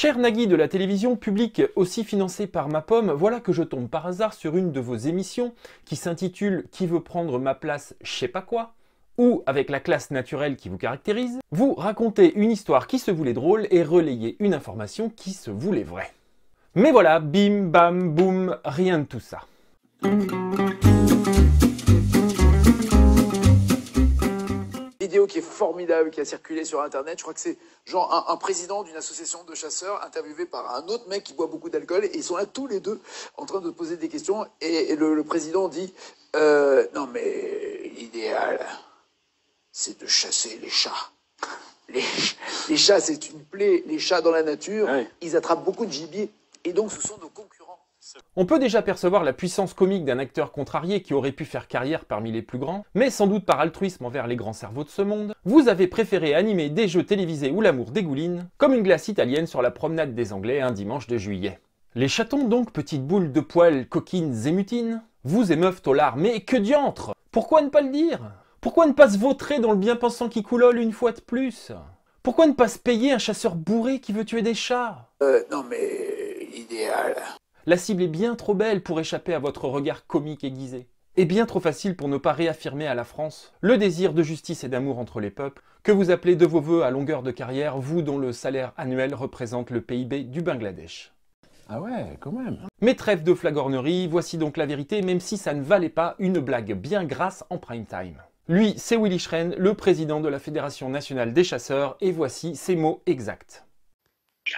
Cher Nagui de la télévision publique, aussi financée par ma pomme, voilà que je tombe par hasard sur une de vos émissions qui s'intitule Qui veut prendre ma place, je sais pas quoi ou avec la classe naturelle qui vous caractérise, vous racontez une histoire qui se voulait drôle et relayez une information qui se voulait vraie. Mais voilà, bim bam boum, rien de tout ça. qui est formidable, qui a circulé sur Internet. Je crois que c'est genre un, président d'une association de chasseurs interviewé par un autre mec qui boit beaucoup d'alcool. Et ils sont là tous les deux en train de poser des questions. Et, le, président dit euh, Non, mais l'idéal, c'est de chasser les chats. Les, les chats, c'est une plaie. Les chats dans la nature, ils attrapent beaucoup de gibier. Et donc, ce sont nos concurrents on peut déjà percevoir la puissance comique d'un acteur contrarié qui aurait pu faire carrière parmi les plus grands, mais sans doute par altruisme envers les grands cerveaux de ce monde, vous avez préféré animer des jeux télévisés où l'amour dégouline, comme une glace italienne sur la promenade des Anglais un dimanche de juillet. Les chatons donc, petites boules de poils coquines et mutines, vous émeuvent aux larmes, mais que diantre Pourquoi ne pas le dire Pourquoi ne pas se vautrer dans le bien-pensant qui coulole une fois de plus Pourquoi ne pas se payer un chasseur bourré qui veut tuer des chats Euh, non mais... l'idéal... La cible est bien trop belle pour échapper à votre regard comique aiguisé. Et bien trop facile pour ne pas réaffirmer à la France le désir de justice et d'amour entre les peuples que vous appelez de vos voeux à longueur de carrière, vous dont le salaire annuel représente le PIB du Bangladesh. Ah ouais, quand même. Mais trêve de flagornerie, voici donc la vérité, même si ça ne valait pas une blague bien grasse en prime time. Lui, c'est Willy Schren, le président de la Fédération nationale des chasseurs, et voici ses mots exacts.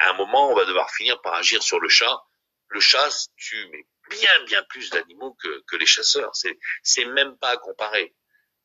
À un moment, on va devoir finir par agir sur le chat le chat tue bien bien plus d'animaux que, les chasseurs. C'est même pas à comparer.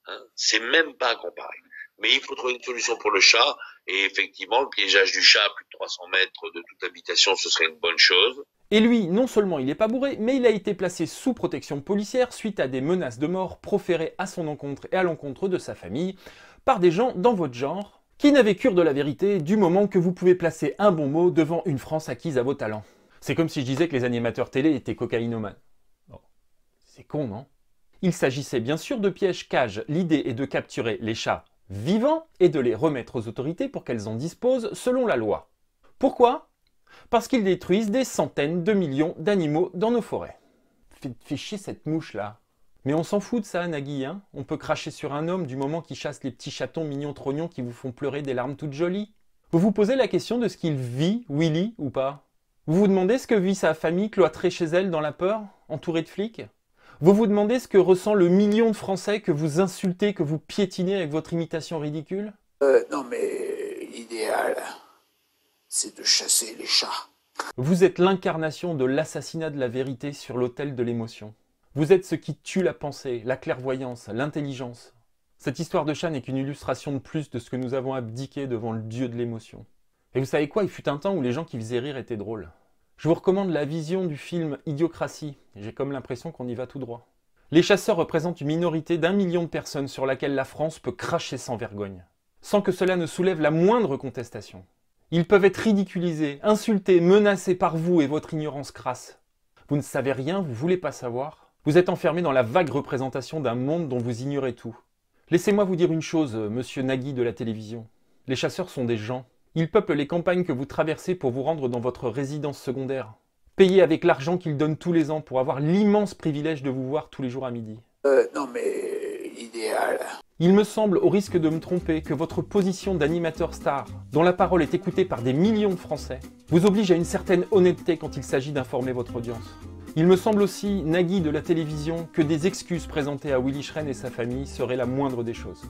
Hein. c'est même pas à comparer. Mais il faut trouver une solution pour le chat. Et effectivement, le piégeage du chat à plus de 300 mètres de toute habitation, ce serait une bonne chose. Et lui, non seulement il n'est pas bourré, mais il a été placé sous protection policière suite à des menaces de mort proférées à son encontre et à l'encontre de sa famille par des gens dans votre genre qui n'avaient cure de la vérité du moment que vous pouvez placer un bon mot devant une France acquise à vos talents. C'est comme si je disais que les animateurs télé étaient cocaïnomanes. C'est con, non Il s'agissait bien sûr de pièges cages. L'idée est de capturer les chats vivants et de les remettre aux autorités pour qu'elles en disposent selon la loi. Pourquoi Parce qu'ils détruisent des centaines de millions d'animaux dans nos forêts. Fais chier cette mouche-là. Mais on s'en fout de ça, Nagui, hein On peut cracher sur un homme du moment qu'il chasse les petits chatons mignons trognons qui vous font pleurer des larmes toutes jolies. Vous vous posez la question de ce qu'il vit, Willy, ou pas vous vous demandez ce que vit sa famille cloîtrée chez elle dans la peur, entourée de flics Vous vous demandez ce que ressent le million de Français que vous insultez, que vous piétinez avec votre imitation ridicule euh, Non mais l'idéal, c'est de chasser les chats. Vous êtes l'incarnation de l'assassinat de la vérité sur l'autel de l'émotion. Vous êtes ce qui tue la pensée, la clairvoyance, l'intelligence. Cette histoire de chat n'est qu'une illustration de plus de ce que nous avons abdiqué devant le dieu de l'émotion. Et vous savez quoi, il fut un temps où les gens qui faisaient rire étaient drôles. Je vous recommande la vision du film Idiocratie, j'ai comme l'impression qu'on y va tout droit. Les chasseurs représentent une minorité d'un million de personnes sur laquelle la France peut cracher sans vergogne, sans que cela ne soulève la moindre contestation. Ils peuvent être ridiculisés, insultés, menacés par vous et votre ignorance crasse. Vous ne savez rien, vous voulez pas savoir. Vous êtes enfermé dans la vague représentation d'un monde dont vous ignorez tout. Laissez-moi vous dire une chose, monsieur Nagui de la télévision. Les chasseurs sont des gens, il peuple les campagnes que vous traversez pour vous rendre dans votre résidence secondaire. Payez avec l'argent qu'il donne tous les ans pour avoir l'immense privilège de vous voir tous les jours à midi. Euh, non mais... idéal. Il me semble, au risque de me tromper, que votre position d'animateur star, dont la parole est écoutée par des millions de Français, vous oblige à une certaine honnêteté quand il s'agit d'informer votre audience. Il me semble aussi, Nagui de la télévision, que des excuses présentées à Willy Schren et sa famille seraient la moindre des choses.